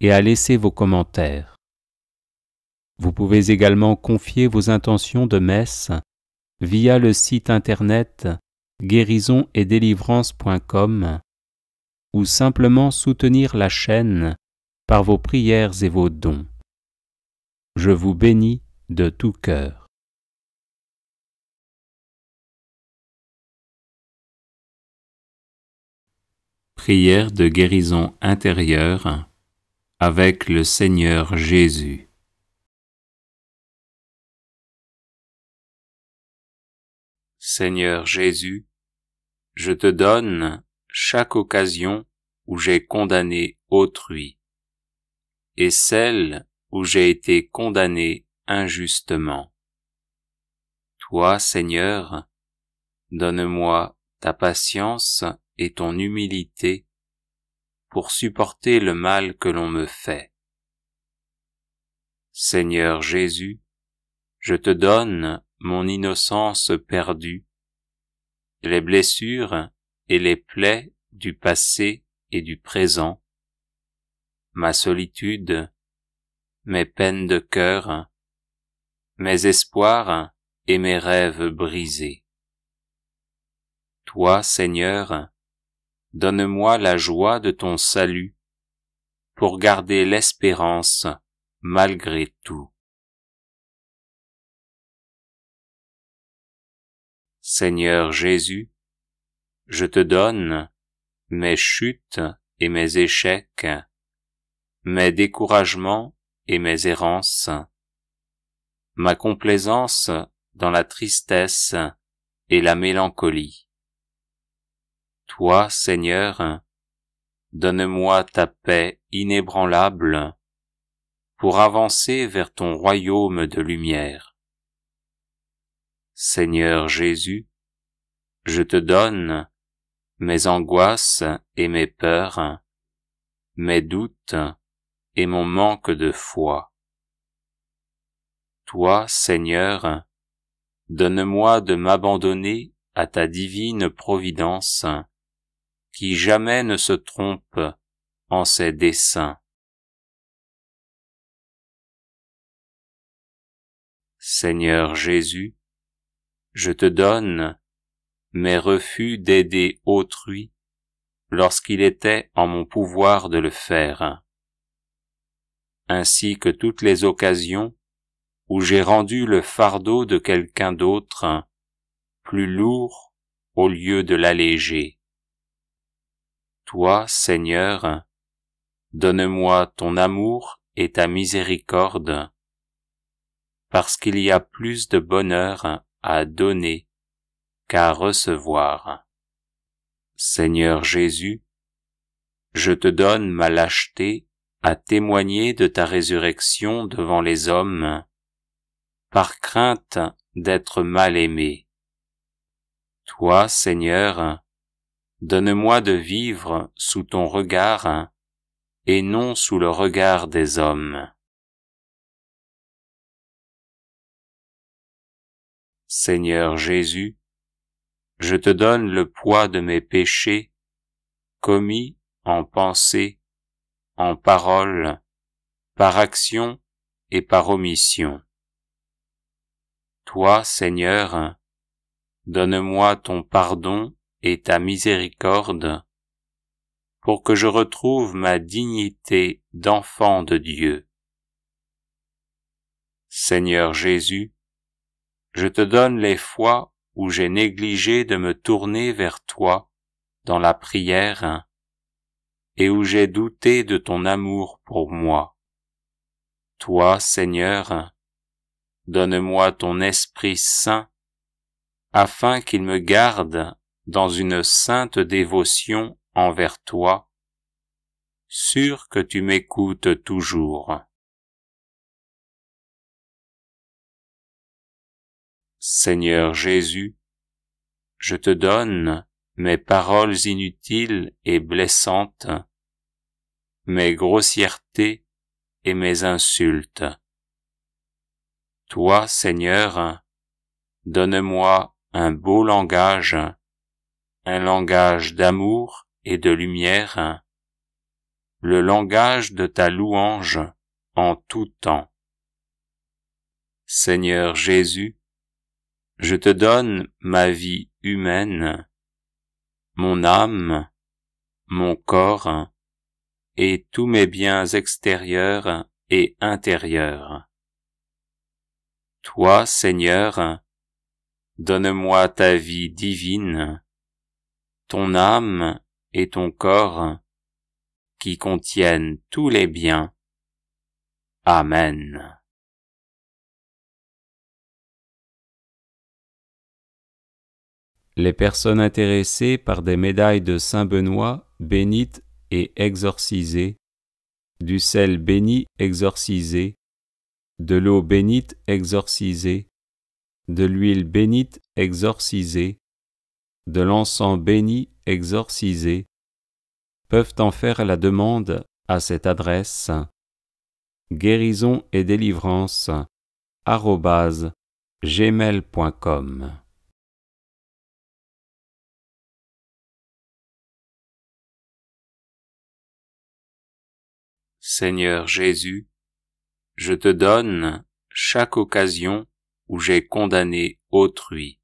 et à laisser vos commentaires. Vous pouvez également confier vos intentions de messe via le site internet guérison et ou simplement soutenir la chaîne par vos prières et vos dons. Je vous bénis de tout cœur. Prière de guérison intérieure avec le Seigneur Jésus. Seigneur Jésus, je te donne chaque occasion où j'ai condamné autrui et celle où j'ai été condamné injustement. Toi, Seigneur, donne-moi ta patience et ton humilité pour supporter le mal que l'on me fait. Seigneur Jésus, je te donne mon innocence perdue, les blessures et les plaies du passé et du présent, ma solitude, mes peines de cœur, mes espoirs et mes rêves brisés. Toi, Seigneur, Donne-moi la joie de ton salut pour garder l'espérance malgré tout. Seigneur Jésus, je te donne mes chutes et mes échecs, mes découragements et mes errances, ma complaisance dans la tristesse et la mélancolie. Toi, Seigneur, donne-moi ta paix inébranlable pour avancer vers ton royaume de lumière. Seigneur Jésus, je te donne mes angoisses et mes peurs, mes doutes et mon manque de foi. Toi, Seigneur, donne-moi de m'abandonner à ta divine providence qui jamais ne se trompe en ses desseins. Seigneur Jésus, je te donne mes refus d'aider autrui lorsqu'il était en mon pouvoir de le faire, ainsi que toutes les occasions où j'ai rendu le fardeau de quelqu'un d'autre plus lourd au lieu de l'alléger. Toi, Seigneur, donne-moi ton amour et ta miséricorde, parce qu'il y a plus de bonheur à donner qu'à recevoir. Seigneur Jésus, je te donne ma lâcheté à témoigner de ta résurrection devant les hommes, par crainte d'être mal aimé. Toi, Seigneur, Donne-moi de vivre sous ton regard et non sous le regard des hommes. Seigneur Jésus, je te donne le poids de mes péchés commis en pensée, en parole, par action et par omission. Toi, Seigneur, donne-moi ton pardon et ta miséricorde, pour que je retrouve ma dignité d'enfant de Dieu. Seigneur Jésus, je te donne les fois où j'ai négligé de me tourner vers toi dans la prière et où j'ai douté de ton amour pour moi. Toi, Seigneur, donne-moi ton Esprit Saint afin qu'il me garde dans une sainte dévotion envers toi, sûr que tu m'écoutes toujours. Seigneur Jésus, je te donne mes paroles inutiles et blessantes, mes grossièretés et mes insultes. Toi, Seigneur, donne-moi un beau langage un langage d'amour et de lumière, le langage de ta louange en tout temps. Seigneur Jésus, je te donne ma vie humaine, mon âme, mon corps, et tous mes biens extérieurs et intérieurs. Toi, Seigneur, donne-moi ta vie divine, ton âme et ton corps, qui contiennent tous les biens. Amen. Les personnes intéressées par des médailles de Saint Benoît, bénites et exorcisées, du sel béni exorcisé, de l'eau bénite exorcisée, de l'huile bénite exorcisée, de l'encens béni exorcisé, peuvent en faire la demande à cette adresse guérison et délivrance gmail.com Seigneur Jésus, je te donne chaque occasion où j'ai condamné autrui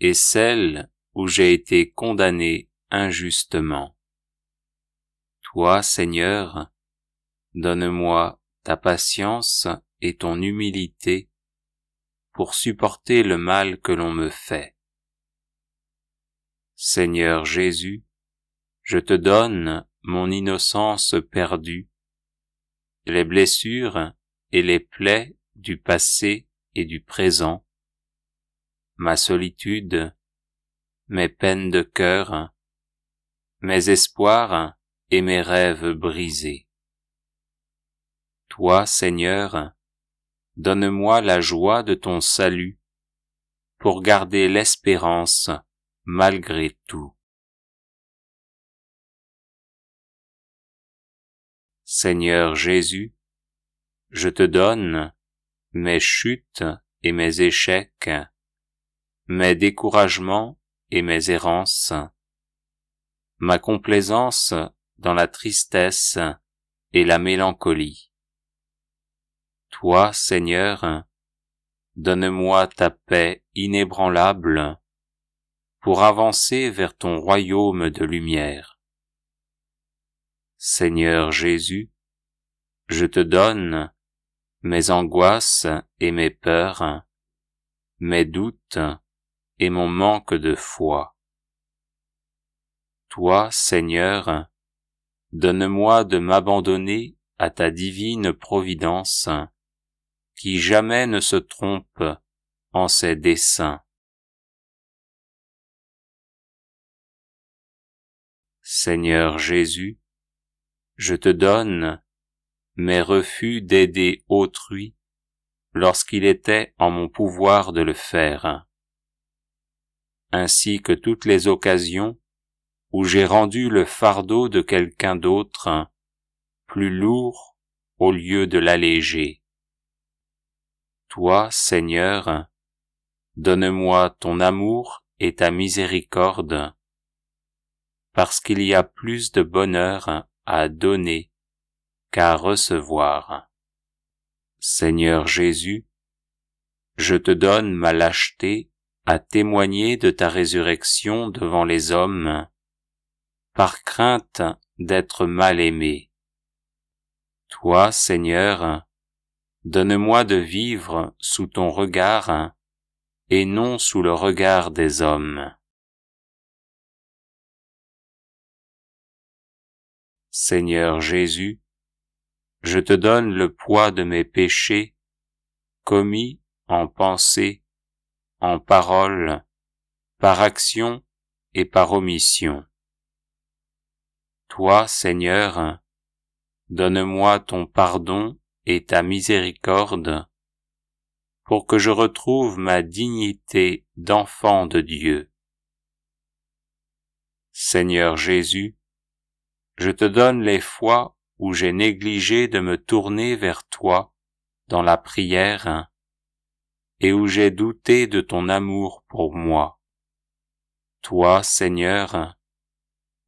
et celle où j'ai été condamné injustement. Toi, Seigneur, donne-moi ta patience et ton humilité pour supporter le mal que l'on me fait. Seigneur Jésus, je te donne mon innocence perdue, les blessures et les plaies du passé et du présent, ma solitude, mes peines de cœur, mes espoirs et mes rêves brisés. Toi, Seigneur, donne-moi la joie de ton salut pour garder l'espérance malgré tout. Seigneur Jésus, je te donne mes chutes et mes échecs, mes découragements et mes errances, ma complaisance dans la tristesse et la mélancolie. Toi, Seigneur, donne-moi ta paix inébranlable pour avancer vers ton royaume de lumière. Seigneur Jésus, je te donne mes angoisses et mes peurs, mes doutes, et mon manque de foi. Toi, Seigneur, donne-moi de m'abandonner à ta divine providence, qui jamais ne se trompe en ses desseins. Seigneur Jésus, je te donne mes refus d'aider autrui lorsqu'il était en mon pouvoir de le faire ainsi que toutes les occasions où j'ai rendu le fardeau de quelqu'un d'autre plus lourd au lieu de l'alléger. Toi, Seigneur, donne-moi ton amour et ta miséricorde, parce qu'il y a plus de bonheur à donner qu'à recevoir. Seigneur Jésus, je te donne ma lâcheté à témoigner de ta résurrection devant les hommes, par crainte d'être mal aimé. Toi, Seigneur, donne-moi de vivre sous ton regard et non sous le regard des hommes. Seigneur Jésus, je te donne le poids de mes péchés commis en pensée, en parole, par action et par omission. Toi, Seigneur, donne-moi ton pardon et ta miséricorde pour que je retrouve ma dignité d'enfant de Dieu. Seigneur Jésus, je te donne les fois où j'ai négligé de me tourner vers toi dans la prière et où j'ai douté de ton amour pour moi. Toi, Seigneur,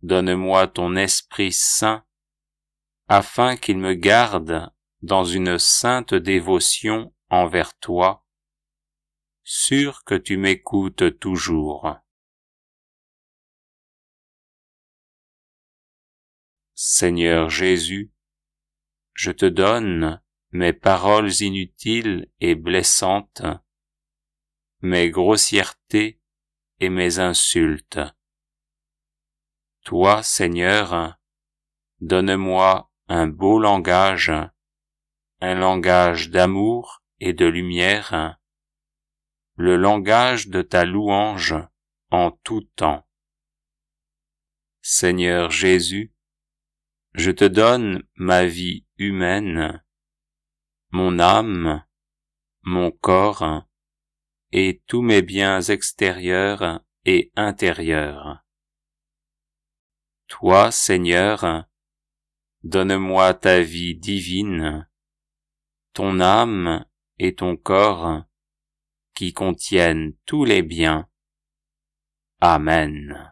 donne-moi ton Esprit Saint, afin qu'il me garde dans une sainte dévotion envers toi, sûr que tu m'écoutes toujours. Seigneur Jésus, je te donne mes paroles inutiles et blessantes, mes grossièretés et mes insultes. Toi, Seigneur, donne-moi un beau langage, un langage d'amour et de lumière, le langage de ta louange en tout temps. Seigneur Jésus, je te donne ma vie humaine, mon âme, mon corps, et tous mes biens extérieurs et intérieurs. Toi, Seigneur, donne-moi ta vie divine, ton âme et ton corps, qui contiennent tous les biens. Amen.